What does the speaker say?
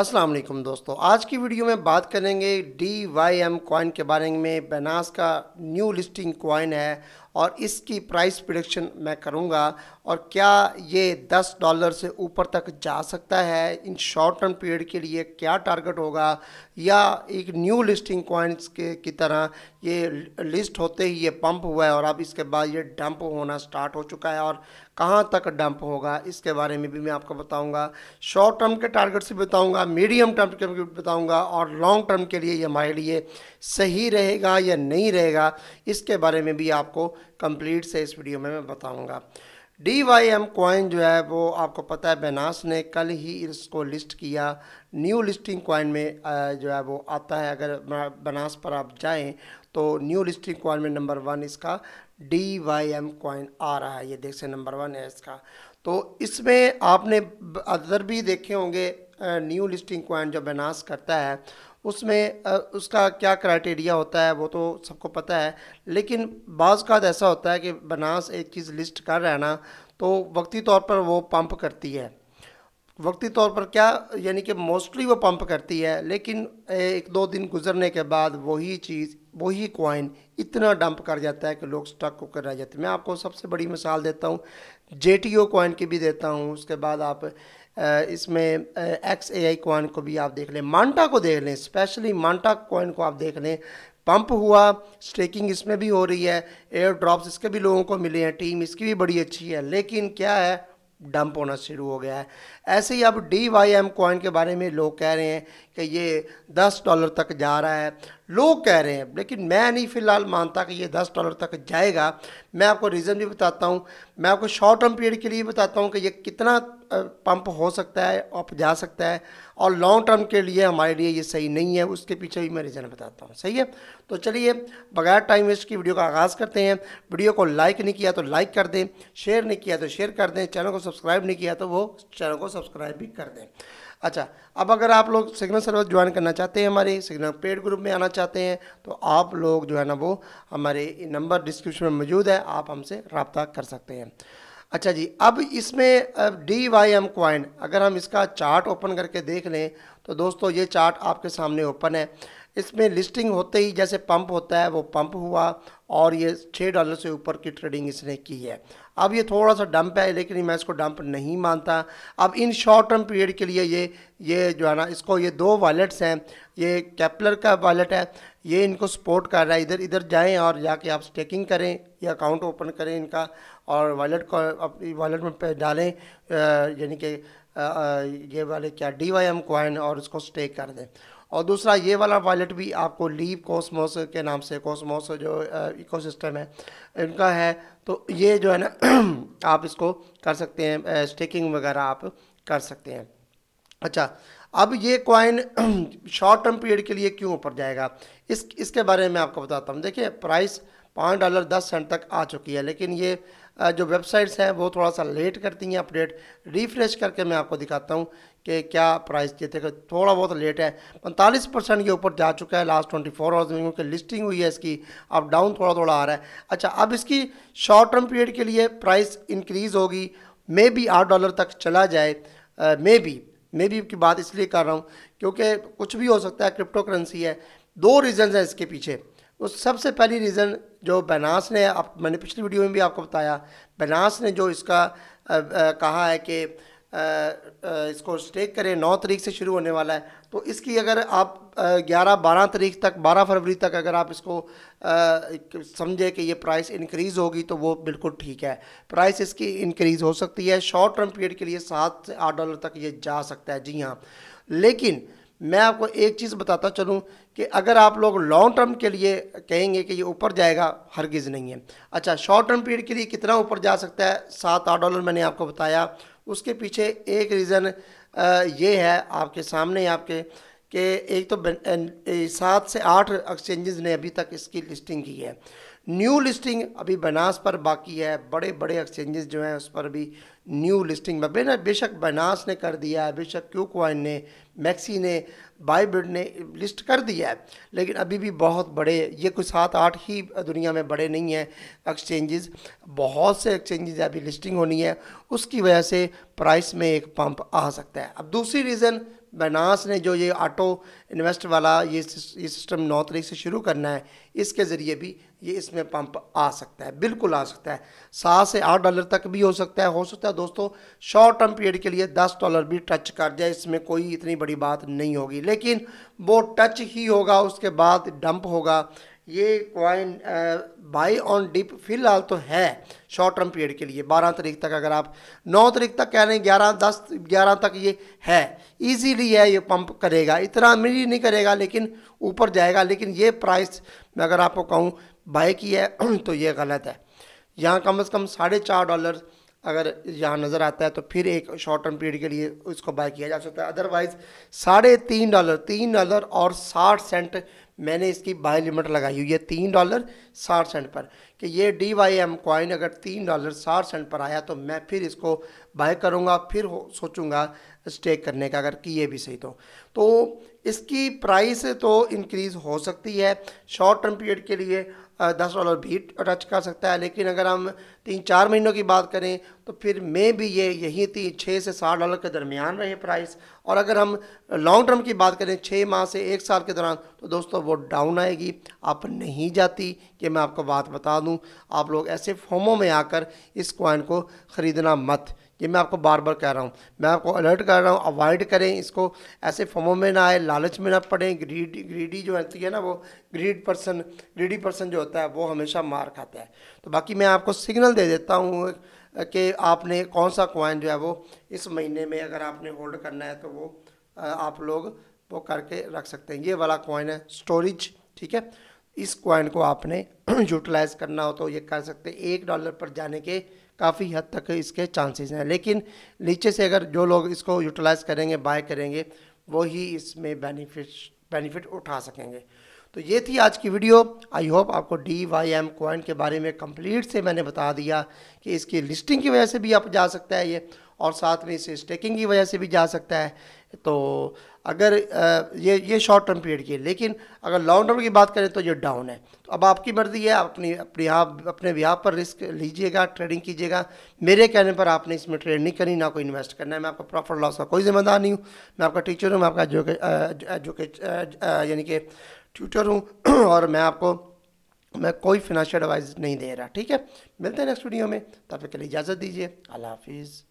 असलम दोस्तों आज की वीडियो में बात करेंगे डी वाई एम कॉइन के बारे में बेनास का न्यू लिस्टिंग कॉइन है और इसकी प्राइस प्रडिक्शन मैं करूँगा और क्या ये 10 डॉलर से ऊपर तक जा सकता है इन शॉर्ट टर्म पीरियड के लिए क्या टारगेट होगा या एक न्यू लिस्टिंग कॉइन्स के की तरह ये लिस्ट होते ही ये पंप हुआ है और अब इसके बाद ये डंप होना स्टार्ट हो चुका है और कहाँ तक डंप होगा इसके बारे में भी मैं आपको बताऊंगा शॉर्ट टर्म के टारगेट से बताऊंगा मीडियम टर्म के बताऊंगा और लॉन्ग टर्म के लिए ये हमारे लिए सही रहेगा या नहीं रहेगा इसके बारे में भी आपको कंप्लीट से इस वीडियो में मैं बताऊंगा डी वाई एम कॉइन जो है वो आपको पता है बेनास ने कल ही इसको लिस्ट किया न्यू लिस्टिंग कॉइन में जो है वो आता है अगर बनास पर आप जाएं तो न्यू लिस्टिंग कॉइन में नंबर वन इसका डी वाई एम कॉइन आ रहा है ये देख से नंबर वन है इसका तो इसमें आपने अदर भी देखे होंगे न्यू लिस्टिंग कॉइन जो बनास करता है उसमें उसका क्या क्राइटेरिया होता है वो तो सबको पता है लेकिन बाज़ का ऐसा होता है कि बनास एक चीज़ लिस्ट कर रहा है ना तो वक्ती तौर पर वो पंप करती है वक्ती तौर पर क्या यानी कि मोस्टली वो पंप करती है लेकिन एक दो दिन गुजरने के बाद वही चीज़ वही कॉइन इतना डंप कर जाता है कि लोग स्टक होकर रह जाते हैं मैं आपको सबसे बड़ी मिसाल देता हूँ जे टी ओ कॉइन की भी देता हूँ उसके बाद आप इसमें एक्स ए आई कॉइन को भी आप देख लें मांटा को देख लें स्पेशली मांटा कॉइन को आप देख लें पंप हुआ स्टेकिंग इसमें भी हो रही है एयर ड्रॉप्स इसके भी लोगों को मिले हैं टीम इसकी भी बड़ी अच्छी है लेकिन क्या है डंप होना शुरू हो गया है ऐसे ही अब डी वाई एम कॉइन के बारे में लोग कह रहे हैं कि ये दस डॉलर तक जा रहा है लोग कह रहे हैं लेकिन मैं नहीं फ़िलहाल मानता कि ये दस डॉलर तक जाएगा मैं आपको रीज़न भी बताता हूँ मैं आपको शॉर्ट टर्म पीरियड के लिए बताता हूँ कि ये कितना पंप हो सकता है और जा सकता है और लॉन्ग टर्म के लिए हमारे लिए ये सही नहीं है उसके पीछे भी मैं रीज़न बताता हूँ सही है तो चलिए बगैर टाइम वेस्ट की वीडियो का आगाज़ करते हैं वीडियो को लाइक नहीं किया तो लाइक कर दें शेयर नहीं किया तो शेयर कर दें चैनल को सब्सक्राइब नहीं किया तो वो चैनल को सब्सक्राइब भी कर दें अच्छा अब अगर आप लोग सिग्नल सर्विस ज्वाइन करना चाहते हैं हमारे सिग्नल पेड ग्रुप में आना चाहते हैं तो आप लोग जो है ना वो हमारे नंबर डिस्क्रिप्शन में मौजूद है आप हमसे रबता कर सकते हैं अच्छा जी अब इसमें डी वाई एम क्वाइन अगर हम इसका चार्ट ओपन करके देख लें तो दोस्तों ये चार्ट आपके सामने ओपन है इसमें लिस्टिंग होते ही जैसे पंप होता है वो पंप हुआ और ये छः डॉलर से ऊपर की ट्रेडिंग इसने की है अब ये थोड़ा सा डंप है लेकिन मैं इसको डंप नहीं मानता अब इन शॉर्ट टर्म पीरियड के लिए ये ये जो है ना इसको ये दो वॉलेट्स हैं ये कैपलर का वॉलेट है ये इनको सपोर्ट कर रहा है इधर इधर जाएं और जाके आप स्टेकिंग करें या अकाउंट ओपन करें इनका और वॉलेट को अपनी वॉलेट में डालें यानी कि ये वाले क्या डी वाई एम कॉइन और इसको स्टेक कर दें और दूसरा ये वाला वॉलेट भी आपको लीव कॉस्मोस के नाम से कॉस्मोस जो इकोसिस्टम है इनका है तो ये जो है ना आप इसको कर सकते हैं स्टेकिंग वगैरह आप कर सकते हैं अच्छा अब ये कॉइन शॉर्ट टर्म पीरियड के लिए क्यों ऊपर जाएगा इस इसके बारे में आपको बताता हूँ देखिए प्राइस पाँच डॉलर दस सेंट तक आ चुकी है लेकिन ये जो वेबसाइट्स हैं वो थोड़ा सा लेट करती हैं अपडेट रिफ्रेश करके मैं आपको दिखाता हूँ कि क्या प्राइस ये थे थोड़ा बहुत लेट है पैंतालीस परसेंट के ऊपर जा चुका है लास्ट ट्वेंटी फोर आवर्स में क्योंकि लिस्टिंग हुई है इसकी अब डाउन थोड़ा थोड़ा आ रहा है अच्छा अब इसकी शॉर्ट टर्म पीरियड के लिए प्राइस इंक्रीज़ होगी मे बी आठ डॉलर तक चला जाए मे बी मे बी की बात इसलिए कर रहा हूँ क्योंकि कुछ भी हो सकता है क्रिप्टो करेंसी है दो रीज़न्स हैं इसके पीछे उस सबसे पहली रीज़न जो बैनास ने आप मैंने पिछली वीडियो में भी आपको बताया बैनास ने जो इसका आ, आ, कहा है कि इसको स्टेक करें नौ तरीक से शुरू होने वाला है तो इसकी अगर आप ग्यारह बारह तरीक तक बारह फरवरी तक अगर आप इसको समझे कि ये प्राइस इंक्रीज़ होगी तो वो बिल्कुल ठीक है प्राइस इसकी इंक्रीज़ हो सकती है शॉर्ट टर्म पीरियड के लिए सात से आठ डॉलर तक ये जा सकता है जी हाँ लेकिन मैं आपको एक चीज़ बताता चलूं कि अगर आप लोग लॉन्ग टर्म के लिए कहेंगे कि ये ऊपर जाएगा हरगिज़ नहीं है अच्छा शॉर्ट टर्म पीरियड के लिए कितना ऊपर जा सकता है सात आठ डॉलर मैंने आपको बताया उसके पीछे एक रीज़न ये है आपके सामने आपके कि एक तो सात से आठ एक्सचेंजेस ने अभी तक इसकी लिस्टिंग की है न्यू लिस्टिंग अभी बनास पर बाकी है बड़े बड़े एक्सचेंजेस जो हैं उस पर भी न्यू लिस्टिंग में बेना बेशक बनास ने कर दिया है बेशक क्यू क्वाइन ने मैक्सी ने बाईबिड ने लिस्ट कर दिया है लेकिन अभी भी बहुत बड़े ये कुछ सात आठ ही दुनिया में बड़े नहीं हैं एक्सचेंजेस बहुत से एक्सचेंजेस अभी लिस्टिंग होनी है उसकी वजह से प्राइस में एक पंप आ सकता है अब दूसरी रीज़न बनास ने जो ये ऑटो इन्वेस्ट वाला ये ये सिस्टम नौ तरीक से शुरू करना है इसके ज़रिए भी ये इसमें पंप आ सकता है बिल्कुल आ सकता है सात से आठ डॉलर तक भी हो सकता है हो सकता है दोस्तों शॉर्ट टर्म पीरियड के लिए दस डॉलर भी टच कर जाए इसमें कोई इतनी बड़ी बात नहीं होगी लेकिन वो टच ही होगा उसके बाद डंप होगा ये कॉइन बाई ऑन डिप फिलहाल तो है शॉर्ट टर्म पीरियड के लिए बारह तारीख तक अगर आप नौ तारीख तक कह रहे हैं ग्यारह दस ग्यारह तक ये है इजीली है ये पंप करेगा इतना मिली नहीं करेगा लेकिन ऊपर जाएगा लेकिन ये प्राइस मैं अगर आपको कहूँ बाई की है तो ये गलत है यहाँ कम अज़ कम साढ़े चार डॉलर अगर यहाँ नज़र आता है तो फिर एक शॉर्ट टर्म पीरियड के लिए उसको बाय किया जा सकता है अदरवाइज़ साढ़े तीन डॉलर तीन डॉलर और साठ सेंट मैंने इसकी बाय लिमिट लगाई हुई है तीन डॉलर साठ सेंट पर कि ये डी वाई एम कॉइन अगर तीन डॉलर साठ सेंट पर आया तो मैं फिर इसको बाय करूँगा फिर सोचूंगा स्टेक करने का अगर किए भी सही तो तो इसकी प्राइस तो इंक्रीज़ हो सकती है शॉर्ट टर्म पीरियड के लिए दस डॉलर भी टच कर सकता है लेकिन अगर हम तीन चार महीनों की बात करें तो फिर मे भी ये यही थी छः से सात डॉलर के दरमियान रहे प्राइस और अगर हम लॉन्ग टर्म की बात करें छः माह से एक साल के दौरान तो दोस्तों वो डाउन आएगी आप नहीं जाती कि मैं आपको बात बता दूँ आप लोग ऐसे फॉर्मों में आकर इस कॉइन को ख़रीदना मत ये मैं आपको बार बार कह रहा हूँ मैं आपको अलर्ट कर रहा हूँ अवॉइड करें इसको ऐसे फॉर्मों में ना आए लालच में ना पड़ें ग्रीड ग्रीडी जो होती है ना वो ग्रीड पर्सन ग्रीडी पर्सन जो होता है वो हमेशा मार खाता है तो बाकी मैं आपको सिग्नल दे देता हूँ कि आपने कौन सा कॉइन जो है वो इस महीने में अगर आपने होल्ड करना है तो वो आप लोग वो करके रख सकते हैं ये वाला कॉइन है स्टोरेज ठीक है इस कॉइन को आपने यूटिलाइज करना हो तो ये कर सकते एक डॉलर पर जाने के काफ़ी हद तक इसके चांसेस हैं लेकिन नीचे से अगर जो लोग इसको यूटिलाइज करेंगे बाय करेंगे वही इसमें बेनिफिट बेनिफिट उठा सकेंगे तो ये थी आज की वीडियो आई होप आपको डी वाई एम कॉइन के बारे में कंप्लीट से मैंने बता दिया कि इसकी लिस्टिंग की वजह से भी आप जा सकता है ये और साथ में इसे स्टेकिंग की वजह से भी जा सकता है तो अगर ये ये शॉर्ट टर्म पीरियड की है लेकिन अगर लॉन्ग टर्म की बात करें तो ये डाउन है तो अब आपकी मर्ज़ी है आप अपनी अपने आप अपने व्याप पर रिस्क लीजिएगा ट्रेडिंग कीजिएगा मेरे कहने पर आपने इसमें ट्रेड नहीं करनी ना कोई इन्वेस्ट करना है मैं आपका प्रॉफिट लॉस का कोई जिम्मेदार नहीं हूँ मैं आपका टीचर हूँ मैं आपका एजुकेट यानी कि ट्यूटर हूँ और मैं आपको मैं कोई फिनंशियल एडवाइस नहीं दे रहा ठीक है मिलते हैं नेक्स्ट वीडियो में तब तक के लिए इजाज़त दीजिए अल्लाह हाफिज़